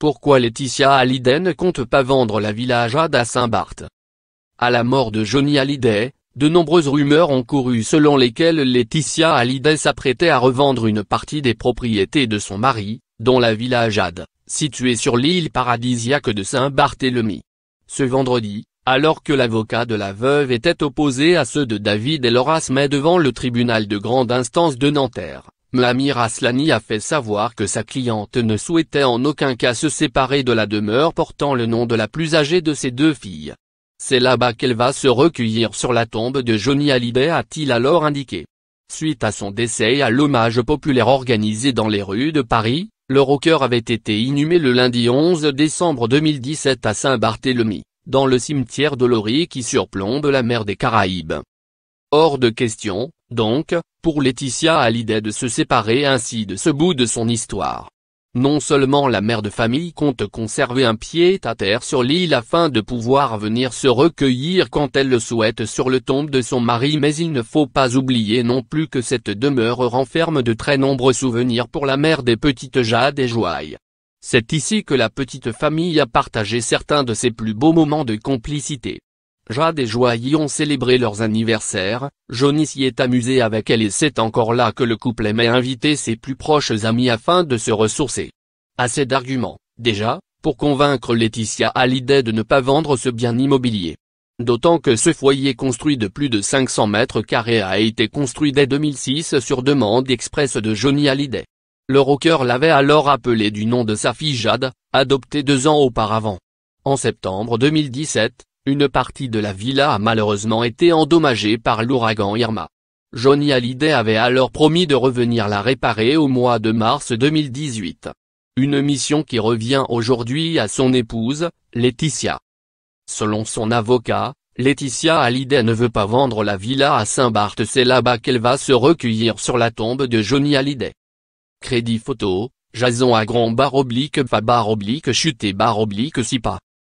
Pourquoi Laetitia Hallyday ne compte pas vendre la villa Jade à Saint-Barth À la mort de Johnny Hallyday, de nombreuses rumeurs ont couru selon lesquelles Laetitia Hallyday s'apprêtait à revendre une partie des propriétés de son mari, dont la villa Jade, située sur l'île paradisiaque de Saint-Barthélemy. Ce vendredi, alors que l'avocat de la veuve était opposé à ceux de David et Laura mais devant le tribunal de grande instance de Nanterre, Mlamir Aslani a fait savoir que sa cliente ne souhaitait en aucun cas se séparer de la demeure portant le nom de la plus âgée de ses deux filles. C'est là-bas qu'elle va se recueillir sur la tombe de Johnny Hallyday a-t-il alors indiqué. Suite à son décès et à l'hommage populaire organisé dans les rues de Paris, le rocker avait été inhumé le lundi 11 décembre 2017 à Saint-Barthélemy, dans le cimetière de Lori qui surplombe la mer des Caraïbes. Hors de question, donc, pour Laetitia à l'idée de se séparer ainsi de ce bout de son histoire. Non seulement la mère de famille compte conserver un pied à terre sur l'île afin de pouvoir venir se recueillir quand elle le souhaite sur le tombe de son mari mais il ne faut pas oublier non plus que cette demeure renferme de très nombreux souvenirs pour la mère des petites jades et joailles. C'est ici que la petite famille a partagé certains de ses plus beaux moments de complicité. Jade et Joy y ont célébré leurs anniversaires, Johnny s'y est amusé avec elle et c'est encore là que le couple aimait inviter ses plus proches amis afin de se ressourcer. Assez d'arguments, déjà, pour convaincre Laetitia à l'idée de ne pas vendre ce bien immobilier. D'autant que ce foyer construit de plus de 500 mètres carrés a été construit dès 2006 sur demande express de Johnny Hallyday. Le rocker l'avait alors appelé du nom de sa fille Jade, adoptée deux ans auparavant. En septembre 2017, une partie de la villa a malheureusement été endommagée par l'ouragan Irma. Johnny Hallyday avait alors promis de revenir la réparer au mois de mars 2018. Une mission qui revient aujourd'hui à son épouse, Laetitia. Selon son avocat, Laetitia Hallyday ne veut pas vendre la villa à Saint-Barth c'est là-bas qu'elle va se recueillir sur la tombe de Johnny Hallyday. Crédit photo, Jason Agron barre oblique fa barre oblique chute barre oblique